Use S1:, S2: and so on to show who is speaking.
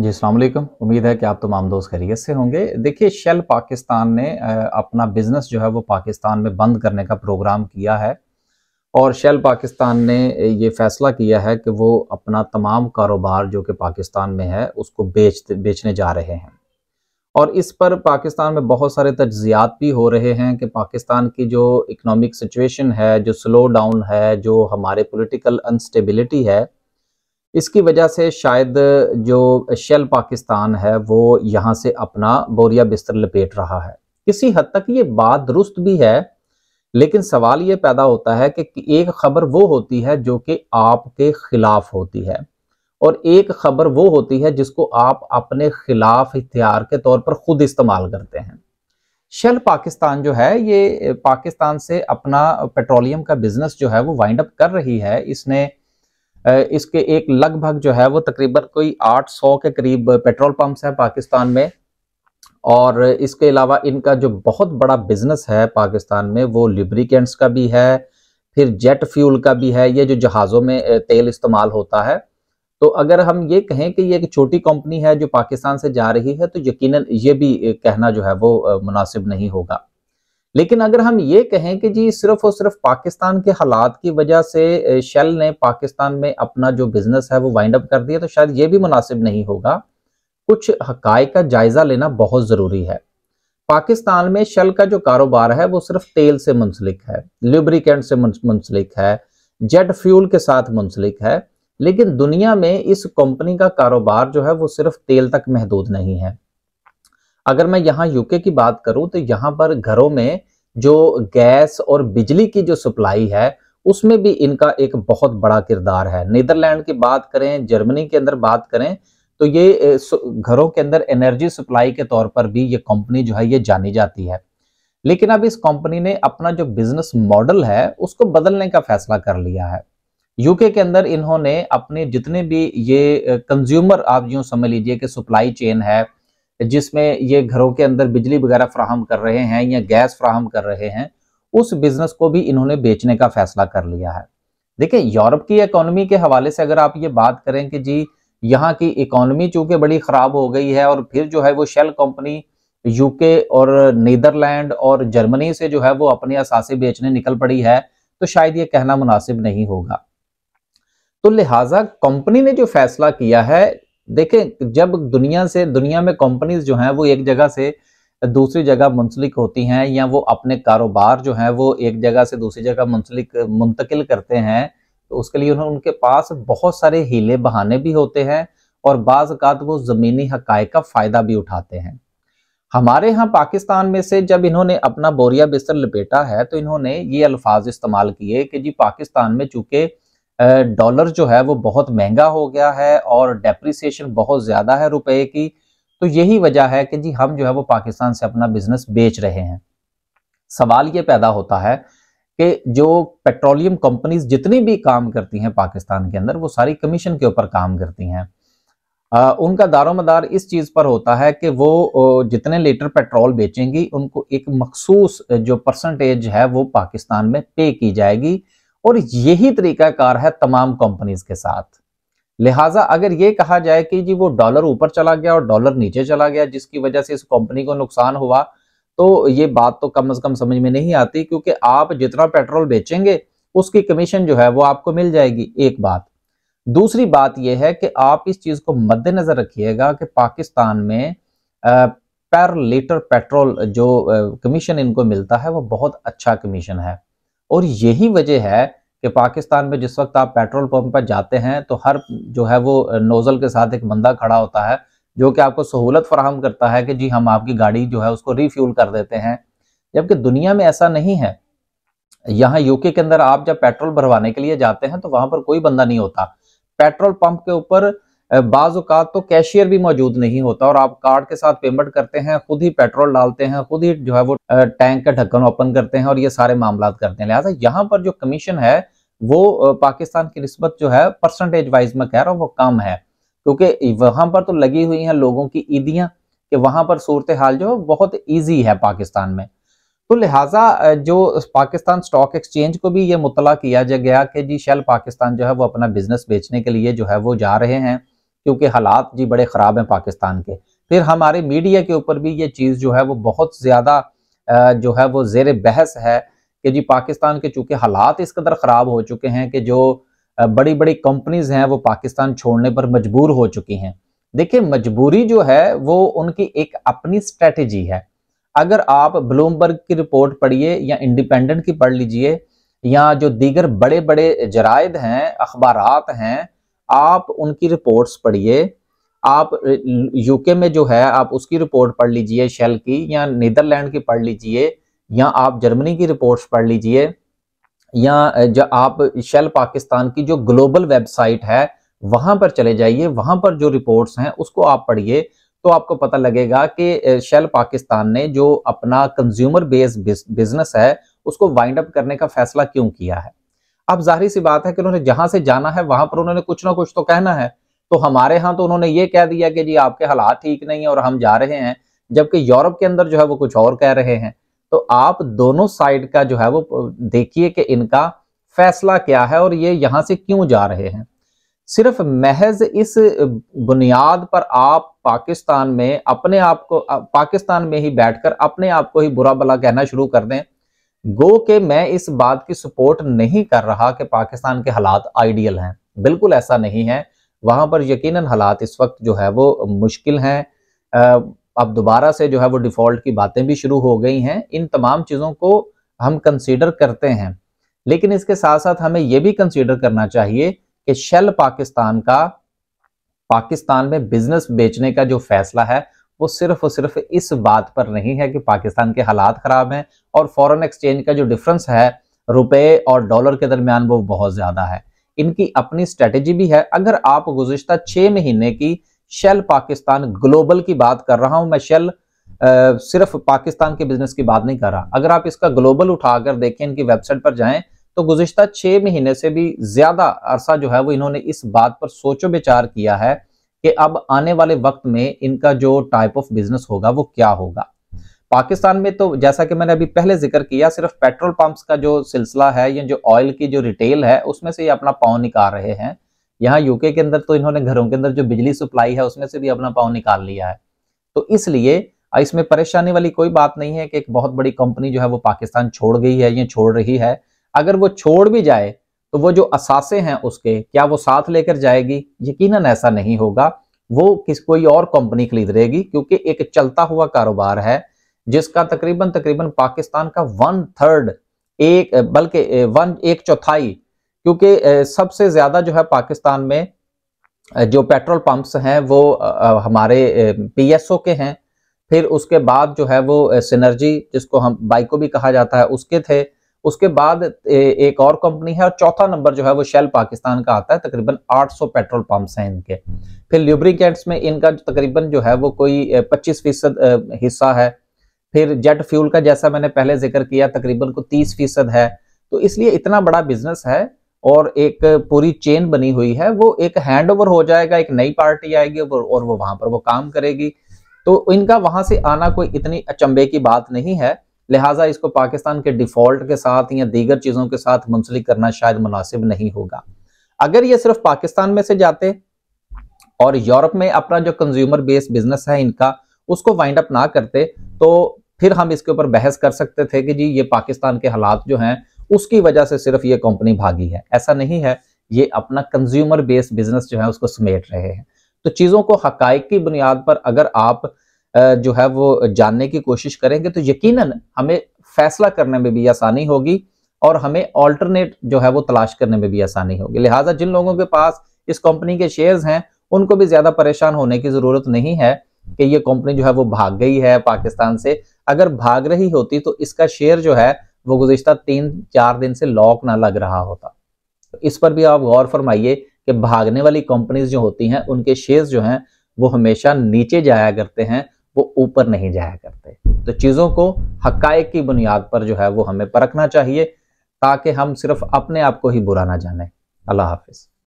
S1: जी असल उम्मीद है कि आप तमाम दोस्त खैरियत से होंगे देखिए शेल पाकिस्तान ने अपना बिज़नेस जो है वो पाकिस्तान में बंद करने का प्रोग्राम किया है और शेल पाकिस्तान ने ये फैसला किया है कि वो अपना तमाम कारोबार जो कि पाकिस्तान में है उसको बेच बेचने जा रहे हैं और इस पर पाकिस्तान में बहुत सारे तजियात भी हो रहे हैं कि पाकिस्तान की जो इकनॉमिक सिचुएशन है जो स्लो डाउन है जो हमारे पोलिटिकल अनस्टेबिलिटी है इसकी वजह से शायद जो शेल पाकिस्तान है वो यहाँ से अपना बोरिया बिस्तर लपेट रहा है किसी हद तक ये बात दुरुस्त भी है लेकिन सवाल ये पैदा होता है कि एक खबर वो होती है जो कि आपके खिलाफ होती है और एक खबर वो होती है जिसको आप अपने खिलाफ हथियार के तौर पर खुद इस्तेमाल करते हैं शेल पाकिस्तान जो है ये पाकिस्तान से अपना पेट्रोलियम का बिजनेस जो है वो वाइंड अप कर रही है इसने इसके एक लगभग जो है वो तकरीबन कोई 800 के करीब पेट्रोल पंप्स हैं पाकिस्तान में और इसके अलावा इनका जो बहुत बड़ा बिजनेस है पाकिस्तान में वो लिब्रिकेंट्स का भी है फिर जेट फ्यूल का भी है ये जो जहाज़ों में तेल इस्तेमाल होता है तो अगर हम ये कहें कि ये एक छोटी कंपनी है जो पाकिस्तान से जा रही है तो यकीनन ये भी कहना जो है वो मुनासिब नहीं होगा लेकिन अगर हम ये कहें कि जी सिर्फ और सिर्फ पाकिस्तान के हालात की वजह से शेल ने पाकिस्तान में अपना जो बिजनेस है वो वाइंड अप कर दिया तो शायद ये भी मुनासिब नहीं होगा कुछ हक का जायजा लेना बहुत ज़रूरी है पाकिस्तान में शेल का जो कारोबार है वो सिर्फ तेल से मुंसलिक है ल्यूब्रिकेंट से मुंसलिक है जेट फ्यूल के साथ मुंसलिक है लेकिन दुनिया में इस कंपनी का कारोबार जो है वो सिर्फ तेल तक महदूद नहीं है अगर मैं यहाँ यूके की बात करूं तो यहाँ पर घरों में जो गैस और बिजली की जो सप्लाई है उसमें भी इनका एक बहुत बड़ा किरदार है नीदरलैंड की बात करें जर्मनी के अंदर बात करें तो ये घरों के अंदर एनर्जी सप्लाई के तौर पर भी ये कंपनी जो है ये जानी जाती है लेकिन अब इस कंपनी ने अपना जो बिजनेस मॉडल है उसको बदलने का फैसला कर लिया है यूके के अंदर इन्होंने अपने जितने भी ये कंज्यूमर आप यूं समझ लीजिए कि सप्लाई चेन है जिसमें ये घरों के अंदर बिजली वगैरह फ्राहम कर रहे हैं या गैस फ्राहम कर रहे हैं उस बिजनेस को भी इन्होंने बेचने का फैसला कर लिया है देखिए यूरोप की इकोनॉमी के हवाले से अगर आप ये बात करें कि जी यहाँ की इकोनॉमी चूंकि बड़ी खराब हो गई है और फिर जो है वो शेल कंपनी यूके और नीदरलैंड और जर्मनी से जो है वो अपने असासे बेचने निकल पड़ी है तो शायद ये कहना मुनासिब नहीं होगा तो लिहाजा कंपनी ने जो फैसला किया है देखें जब दुनिया से दुनिया में कंपनीज जो हैं वो एक जगह से दूसरी जगह मुंसलिक होती हैं या वो अपने कारोबार जो हैं वो एक जगह से दूसरी जगह मुंसलिक मुंतकिल करते हैं तो उसके लिए उन्होंने उनके पास बहुत सारे हीले बहाने भी होते हैं और बाज़ात वो ज़मीनी हक का फ़ायदा भी उठाते हैं हमारे यहाँ पाकिस्तान में से जब इन्होंने अपना बोरिया बिस्तर लपेटा है तो इन्होंने ये अल्फाज इस्तेमाल किए कि जी पाकिस्तान में चूंकि डॉलर जो है वो बहुत महंगा हो गया है और डेप्रिसिएशन बहुत ज़्यादा है रुपए की तो यही वजह है कि जी हम जो है वो पाकिस्तान से अपना बिजनेस बेच रहे हैं सवाल ये पैदा होता है कि जो पेट्रोलियम कंपनीज जितनी भी काम करती हैं पाकिस्तान के अंदर वो सारी कमीशन के ऊपर काम करती हैं उनका दारोमदार इस चीज़ पर होता है कि वो जितने लीटर पेट्रोल बेचेंगी उनको एक मखसूस जो परसेंटेज है वो पाकिस्तान में पे की जाएगी और यही तरीकाकार है तमाम कंपनीज के साथ लिहाजा अगर ये कहा जाए कि जी वो डॉलर ऊपर चला गया और डॉलर नीचे चला गया जिसकी वजह से इस कंपनी को नुकसान हुआ तो ये बात तो कम से कम समझ में नहीं आती क्योंकि आप जितना पेट्रोल बेचेंगे उसकी कमीशन जो है वो आपको मिल जाएगी एक बात दूसरी बात यह है कि आप इस चीज़ को मद्देनज़र रखिएगा कि पाकिस्तान में पर लीटर पेट्रोल जो कमीशन इनको मिलता है वो बहुत अच्छा कमीशन है और यही वजह है कि पाकिस्तान में जिस वक्त आप पेट्रोल पंप पर जाते हैं तो हर जो है वो नोज़ल के साथ एक बंदा खड़ा होता है जो कि आपको सहूलत फराहम करता है कि जी हम आपकी गाड़ी जो है उसको रिफ्यूल कर देते हैं जबकि दुनिया में ऐसा नहीं है यहाँ यूके के अंदर आप जब पेट्रोल भरवाने के लिए जाते हैं तो वहां पर कोई बंदा नहीं होता पेट्रोल पंप के ऊपर बाज़ात तो कैशियर भी मौजूद नहीं होता और आप कार्ड के साथ पेमेंट करते हैं खुद ही पेट्रोल डालते हैं खुद ही जो है वो टैंक का ढक्कन ओपन करते हैं और ये सारे मामला करते हैं लिहाजा यहाँ पर जो कमीशन है वो पाकिस्तान की नस्बत जो है परसेंटेज वाइज में कह रहा हूँ वो कम है क्योंकि वहां पर तो लगी हुई हैं लोगों की ईदियाँ कि वहां पर सूरत हाल जो है बहुत ईजी है पाकिस्तान में तो लिहाजा जो पाकिस्तान स्टॉक एक्सचेंज को भी ये मुतला किया गया कि जी शेल पाकिस्तान जो है वो अपना बिजनेस बेचने के लिए जो है वो जा रहे हैं क्योंकि हालात जी बड़े ख़राब हैं पाकिस्तान के फिर हमारे मीडिया के ऊपर भी ये चीज़ जो है वो बहुत ज़्यादा जो है वो जेर बहस है कि जी पाकिस्तान के चूँकि हालात इस कदर ख़राब हो चुके हैं कि जो बड़ी बड़ी कंपनीज़ हैं वो पाकिस्तान छोड़ने पर मजबूर हो चुकी हैं देखिए मजबूरी जो है वो उनकी एक अपनी स्ट्रेटजी है अगर आप ब्लूमबर्ग की रिपोर्ट पढ़िए या इंडिपेंडेंट की पढ़ लीजिए या जो दीगर बड़े बड़े जरायद हैं अखबार हैं आप उनकी रिपोर्ट्स पढ़िए आप यूके में जो है आप उसकी रिपोर्ट पढ़ लीजिए शेल की या नीदरलैंड की पढ़ लीजिए या आप जर्मनी की रिपोर्ट्स पढ़ लीजिए या जो आप शेल पाकिस्तान की जो ग्लोबल वेबसाइट है वहां पर चले जाइए वहां पर जो रिपोर्ट्स हैं उसको आप पढ़िए तो आपको पता लगेगा कि शेल पाकिस्तान ने जो अपना कंज्यूमर बेस्ड बिजनेस है उसको वाइंड अप करने का फैसला क्यों किया है अब जाहिर सी बात है कि उन्होंने जहां से जाना है वहां पर उन्होंने कुछ ना कुछ तो कहना है तो हमारे यहाँ तो उन्होंने ये कह दिया कि जी आपके हालात ठीक नहीं है और हम जा रहे हैं जबकि यूरोप के अंदर जो है वो कुछ और कह रहे हैं तो आप दोनों साइड का जो है वो देखिए कि इनका फैसला क्या है और ये यहां से क्यों जा रहे हैं सिर्फ महज इस बुनियाद पर आप पाकिस्तान में अपने आप को पाकिस्तान में ही बैठकर अपने आप को ही बुरा भला कहना शुरू कर दें गो के मैं इस बात की सपोर्ट नहीं कर रहा कि पाकिस्तान के हालात आइडियल हैं बिल्कुल ऐसा नहीं है वहां पर यकीनन हालात इस वक्त जो है वो मुश्किल हैं अब दोबारा से जो है वो डिफॉल्ट की बातें भी शुरू हो गई हैं इन तमाम चीज़ों को हम कंसीडर करते हैं लेकिन इसके साथ साथ हमें यह भी कंसीडर करना चाहिए कि शेल पाकिस्तान का पाकिस्तान में बिजनेस बेचने का जो फैसला है वो सिर्फ और सिर्फ इस बात पर नहीं है कि पाकिस्तान के हालात खराब हैं और फॉरेन एक्सचेंज का जो डिफरेंस है रुपए और डॉलर के दरमियान वो बहुत ज्यादा है इनकी अपनी स्ट्रेटेजी भी है अगर आप गुजशत छह महीने की शेल पाकिस्तान ग्लोबल की बात कर रहा हूं मैं शेल आ, सिर्फ पाकिस्तान के बिजनेस की बात नहीं कर रहा अगर आप इसका ग्लोबल उठाकर देखें इनकी वेबसाइट पर जाएं तो गुजशत छह महीने से भी ज़्यादा अरसा जो है वो इन्होंने इस बात पर सोचो विचार किया है कि अब आने वाले वक्त में इनका जो टाइप ऑफ बिजनेस होगा वो क्या होगा पाकिस्तान में तो जैसा कि मैंने अभी पहले जिक्र किया सिर्फ पेट्रोल पंप्स का जो सिलसिला है या जो ऑयल की जो रिटेल है उसमें से ये अपना पाँव निकाल रहे हैं यहाँ यूके के अंदर तो इन्होंने घरों के अंदर जो बिजली सप्लाई है उसमें से भी अपना पाँव निकाल लिया है तो इसलिए इसमें परेशानी वाली कोई बात नहीं है कि एक बहुत बड़ी कंपनी जो है वो पाकिस्तान छोड़ गई है या छोड़ रही है अगर वो छोड़ भी जाए तो वो जो असासे हैं उसके क्या वो साथ लेकर जाएगी यकीनन ऐसा नहीं होगा वो किस कोई और कंपनी खरीद रहेगी क्योंकि एक चलता हुआ कारोबार है जिसका तकरीबन तकरीबन पाकिस्तान का वन थर्ड एक बल्कि वन एक चौथाई क्योंकि सबसे ज्यादा जो है पाकिस्तान में जो पेट्रोल पंप्स हैं वो हमारे पीएसओ के हैं फिर उसके बाद जो है वो सिनर्जी जिसको हम बाइको भी कहा जाता है उसके थे उसके बाद एक और कंपनी है और चौथा नंबर जो है वो शेल पाकिस्तान का आता है तकरीबन 800 पेट्रोल पंप्स हैं इनके फिर ल्यूब्रिकेट्स में इनका तकरीबन जो है वो कोई 25 फीसद हिस्सा है फिर जेट फ्यूल का जैसा मैंने पहले जिक्र किया तकरीबन को तीस फीसद है तो इसलिए इतना बड़ा बिजनेस है और एक पूरी चेन बनी हुई है वो एक हैंड ओवर हो जाएगा एक नई पार्टी आएगी और वो वहां पर वो काम करेगी तो इनका वहां से आना कोई इतनी अचंभे की बात नहीं है लिहाजा इसको पाकिस्तान के डिफॉल्ट के साथ या दीगर चीज़ों के साथ मुंसलिक करना शायद मुनासिब नहीं होगा अगर ये सिर्फ पाकिस्तान में से जाते और यूरोप में अपना जो कंज्यूमर बेस्ड बिजनेस है इनका उसको वाइंड अप ना करते तो फिर हम इसके ऊपर बहस कर सकते थे कि जी ये पाकिस्तान के हालात जो हैं उसकी वजह से सिर्फ ये कंपनी भागी है ऐसा नहीं है ये अपना कंज्यूमर बेस्ड बिजनेस जो है उसको समेट रहे हैं तो चीज़ों को हक की बुनियाद पर अगर आप जो है वो जानने की कोशिश करेंगे तो यकीन हमें फैसला करने में भी आसानी होगी और हमें ऑल्टरनेट जो है वो तलाश करने में भी आसानी होगी लिहाजा जिन लोगों के पास इस कंपनी के शेयर्स हैं उनको भी ज़्यादा परेशान होने की ज़रूरत नहीं है कि ये कंपनी जो है वो भाग गई है पाकिस्तान से अगर भाग रही होती तो इसका शेयर जो है वो गुजशत तीन चार दिन से लॉक ना लग रहा होता तो इस पर भी आप गौर फरमाइए कि भागने वाली कंपनीज जो होती हैं उनके शेयर जो हैं वो हमेशा नीचे जाया करते हैं वो ऊपर नहीं जाया करते तो चीज़ों को हक की बुनियाद पर जो है वो हमें परखना चाहिए ताकि हम सिर्फ अपने आप को ही बुरा ना जाने अल्लाह हाफिज़